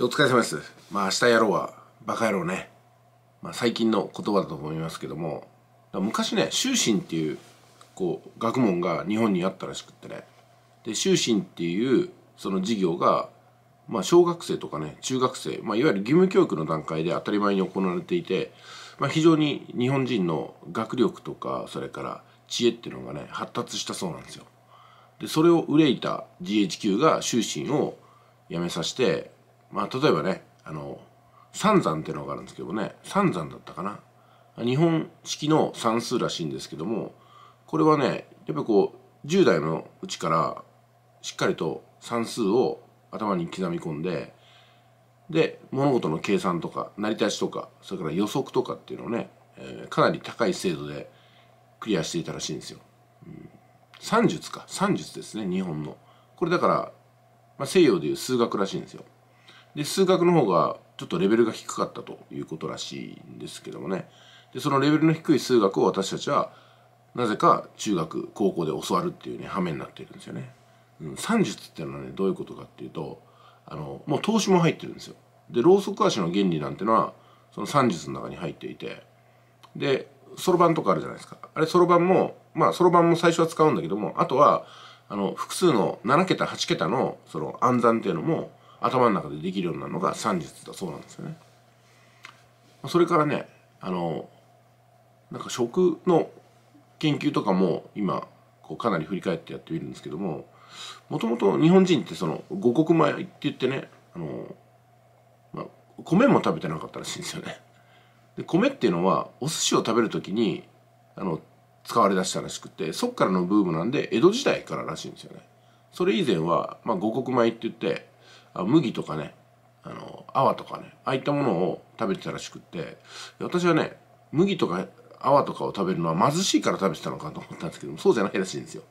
お疲れ様です。まあ明日やろうはバカ野郎ね。まあ最近の言葉だと思いますけども、昔ね、修身っていう、こう、学問が日本にあったらしくってね。で、修身っていう、その授業が、まあ小学生とかね、中学生、まあいわゆる義務教育の段階で当たり前に行われていて、まあ非常に日本人の学力とか、それから知恵っていうのがね、発達したそうなんですよ。で、それを憂いた GHQ が修身をやめさせて、まあ例えばねあの三山っていうのがあるんですけどね三山だったかな日本式の算数らしいんですけどもこれはねやっぱこう10代のうちからしっかりと算数を頭に刻み込んでで物事の計算とか成り立ちとかそれから予測とかっていうのをね、えー、かなり高い精度でクリアしていたらしいんですよ。うん、算術か算術ですね日本の。これだから、まあ、西洋でいう数学らしいんですよ。で数学の方がちょっとレベルが低かったということらしいんですけどもねでそのレベルの低い数学を私たちはなぜか中学高校で教わるっていうね羽目になってるんですよね。うん、算術っていうのはねどういうことかっていうとあのもう投資も入ってるんですよ。でローソク足の原理なんてのはその算術の中に入っていてでそろばんとかあるじゃないですかあれそろばんもまあそろばんも最初は使うんだけどもあとはあの複数の7桁8桁のその暗算っていうのも頭の中でできるようになるのが算術だそうなんですよね。それからねあのなんか食の研究とかも今こうかなり振り返ってやっているんですけどももともと日本人ってその五穀米って言ってねあの、まあ、米も食べてなかったらしいんですよね。で米っていうのはお寿司を食べる時にあの使われだしたらしくてそっからのブームなんで江戸時代かららしいんですよね。それ以前は、まあ、五穀米って言って麦とかねあの泡とかねああいったものを食べてたらしくって私はね麦とか泡とかを食べるのは貧しいから食べてたのかと思ったんですけどもそうじゃないらしいんですよ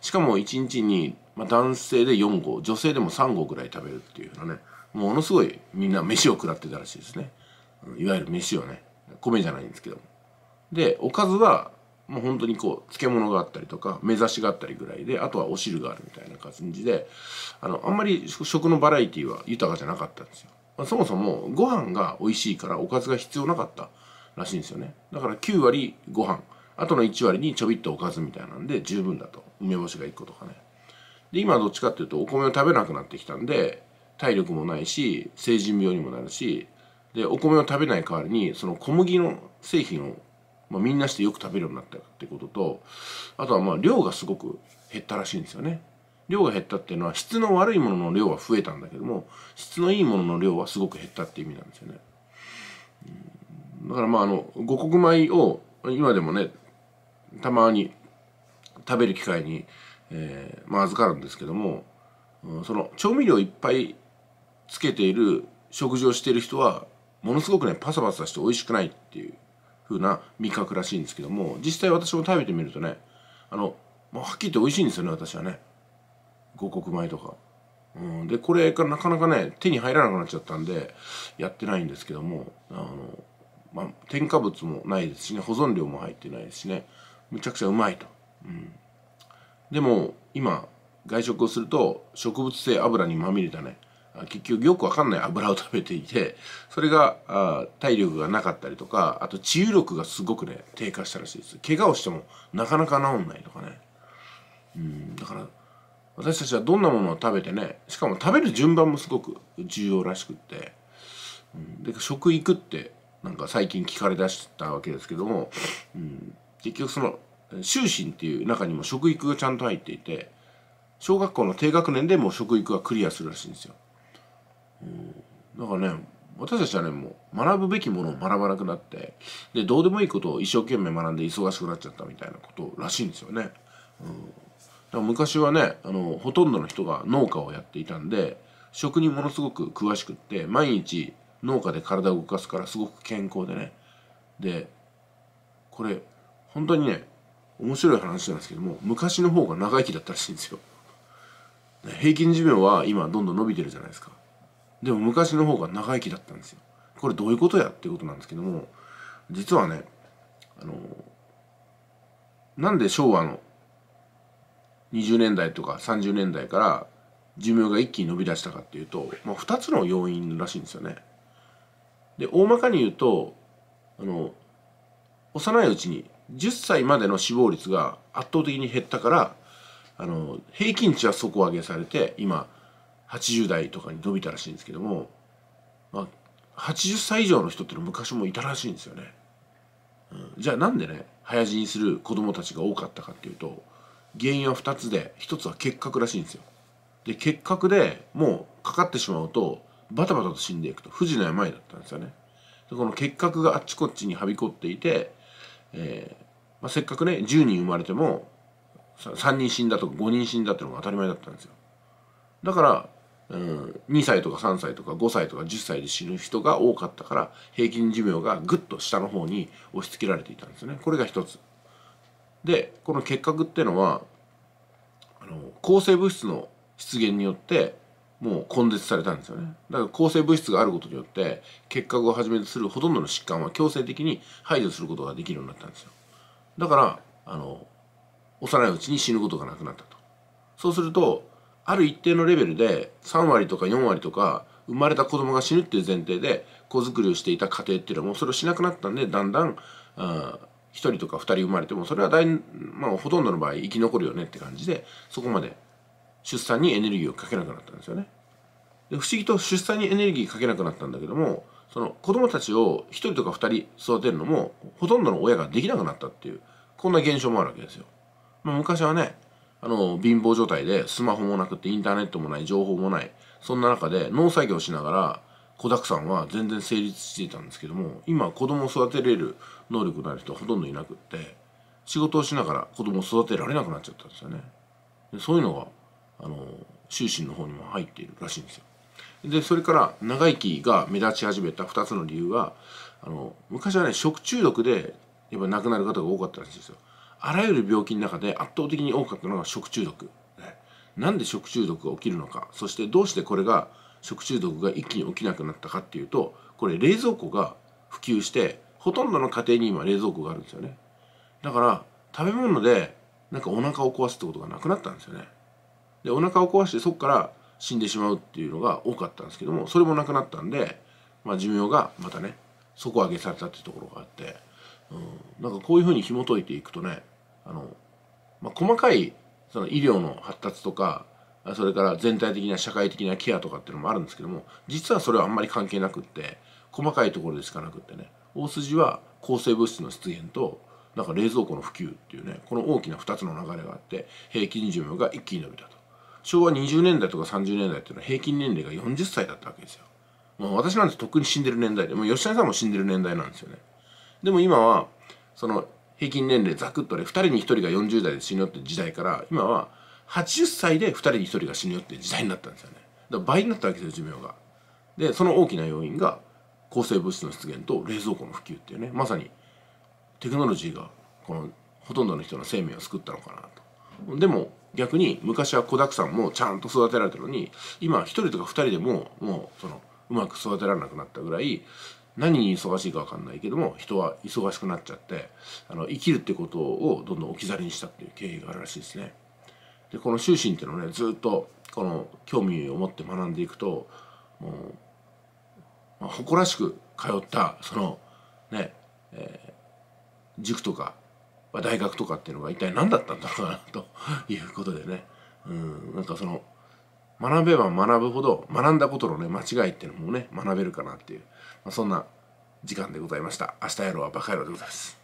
しかも1日に、まあ、男性で4合女性でも3合ぐらい食べるっていうのねものすごいみんな飯を食らってたらしいですねいわゆる飯をね米じゃないんですけどもでおかずはもう本当にこう、漬物があったりとか、目指しがあったりぐらいで、あとはお汁があるみたいな感じで、あの、あんまり食のバラエティは豊かじゃなかったんですよ。まあ、そもそもご飯が美味しいからおかずが必要なかったらしいんですよね。だから9割ご飯、あとの1割にちょびっとおかずみたいなんで十分だと。梅干しが1個とかね。で、今はどっちかっていうとお米を食べなくなってきたんで、体力もないし、成人病にもなるし、で、お米を食べない代わりに、その小麦の製品をまあ、みんなしてよく食べるようになったってこととあとはまあ量がすごく減ったらしいんですよね。量が減ったっていうのは質の悪いものの量は増えたんだけども質のいいものの量はすごく減ったって意味なんですよね。だからまああの五穀米を今でもねたまに食べる機会に、えーまあ、預かるんですけども、うん、その調味料いっぱいつけている食事をしている人はものすごくねパサパサして美味しくないっていう風な味覚らしいんですけども実際私も食べてみるとねあのはっきり言って美味しいんですよね私はね五穀米とか。うん、でこれがなかなかね手に入らなくなっちゃったんでやってないんですけどもあの、まあ、添加物もないですしね保存料も入ってないですしねむちゃくちゃうまいと、うん、でも今外食をすると植物性油にまみれたね結局よくわかんない油を食べていてそれがあ体力がなかったりとかあと治癒力がすごくね低下したらしいです怪我をしてもなかなか治んないとかねうんだから私たちはどんなものを食べてねしかも食べる順番もすごく重要らしくって、うん、で食育ってなんか最近聞かれだしたわけですけども、うん、結局その終身っていう中にも食育がちゃんと入っていて小学校の低学年でも食育はクリアするらしいんですよ。だからね私たちはねもう学ぶべきものを学ばなくなってでどうでもいいことを一生懸命学んで忙しくなっちゃったみたいなことらしいんですよね。うん、だから昔はねあのほとんどの人が農家をやっていたんで食にものすごく詳しくって毎日農家で体を動かすからすごく健康でねでこれ本当にね面白い話なんですけども昔の方が長生きだったらしいんですよ。平均寿命は今どんどん伸びてるじゃないですか。でも昔の方が長生きだったんですよこれどういうことやっていうことなんですけども実はねあのなんで昭和の20年代とか30年代から寿命が一気に伸び出したかっていうと、まあ、2つの要因らしいんですよね。で大まかに言うとあの幼いうちに10歳までの死亡率が圧倒的に減ったからあの平均値は底上げされて今80代とかに伸びたらしいんですけども、まあ、80歳以上の人っていうのは昔もいたらしいんですよね。うん、じゃあなんでね早死にする子供たちが多かったかっていうと原因は2つで1つは結核らしいんですよ。で結核でもうかかってしまうとバタバタと死んでいくと不治の病だったんですよね。でこの結核があっちこっちにはびこっていて、えーまあ、せっかくね10人生まれても3人死んだとか5人死んだっていうのが当たり前だったんですよ。だからうん、2歳とか3歳とか5歳とか10歳で死ぬ人が多かったから平均寿命がぐっと下の方に押し付けられていたんですねこれが一つでこの結核ってのはあの抗生物質の出現によってもう根絶されたんですよねだから抗生物質があることによって結核をはじめとするほとんどの疾患は強制的に排除することができるようになったんですよだからあの幼いうちに死ぬことがなくなったとそうするとある一定のレベルで3割とか4割とか生まれた子供が死ぬっていう前提で子作りをしていた家庭っていうのはもうそれをしなくなったんでだんだん、1人とか2人生まれてもそれは大、まあ、ほとんどの場合生き残るよねって感じでそこまで出産にエネルギーをかけなくなったんですよね。で不思議と出産にエネルギーかけなくなったんだけどもその子供たちを1人とか2人育てるのもほとんどの親ができなくなったっていうこんな現象もあるわけですよ。まあ、昔はねあの、貧乏状態で、スマホもなくて、インターネットもない、情報もない、そんな中で、農作業しながら、子だくさんは全然成立していたんですけども、今、子供を育てれる能力のある人はほとんどいなくって、仕事をしながら子供を育てられなくなっちゃったんですよね。でそういうのが、あの、終身の方にも入っているらしいんですよ。で、それから長生きが目立ち始めた2つの理由は、あの、昔はね、食中毒で、やっぱ亡くなる方が多かったらしいんですよ。あらゆる病気の中で圧倒的に多かったのが食中毒、ね、なんで食中毒が起きるのかそしてどうしてこれが食中毒が一気に起きなくなったかっていうとこれ冷蔵庫が普及してほとんどの家庭に今冷蔵庫があるんですよねだから食べ物でなんかお腹を壊すってことがなくなったんですよねでお腹を壊してそこから死んでしまうっていうのが多かったんですけどもそれもなくなったんで、まあ、寿命がまたね底上げされたっていうところがあって、うん、なんかこういうふうに紐解いていくとねあの、まあ、細かいその医療の発達とかそれから全体的な社会的なケアとかっていうのもあるんですけども実はそれはあんまり関係なくって細かいところでしかなくってね大筋は抗生物質の出現となんか冷蔵庫の普及っていうねこの大きな2つの流れがあって平均寿命が一気に伸びたと昭和20年代とか30年代っていうのは平均年齢が40歳だったわけですよもう私なんてとっくに死んでる年代でもう吉谷さんも死んでる年代なんですよねでも今はその平均年齢ザクッとね2人に1人が40代で死ぬよって時代から今は80歳で2人に1人が死ぬよって時代になったんですよねだから倍になったわけですよ寿命がでその大きな要因が抗生物質の出現と冷蔵庫の普及っていうねまさにテクノロジーがこのほとんどの人の生命を救ったのかなとでも逆に昔は子だくさんもちゃんと育てられたのに今1人とか2人でももうそのうまく育てられなくなったぐらい何に忙しいか分かんないけども人は忙しくなっちゃってあの生きるってことをどんどん置き去りにしたっていう経緯があるらしいですね。でこの終身っていうのをねずっとこの興味を持って学んでいくともう、まあ、誇らしく通ったそのね、えー、塾とか大学とかっていうのが一体何だったんだろうなということでねうんなんかその学べば学ぶほど学んだことのね間違いっていうのもね学べるかなっていう、まあ、そんな時間でございました明日やろうはバカ野郎でございます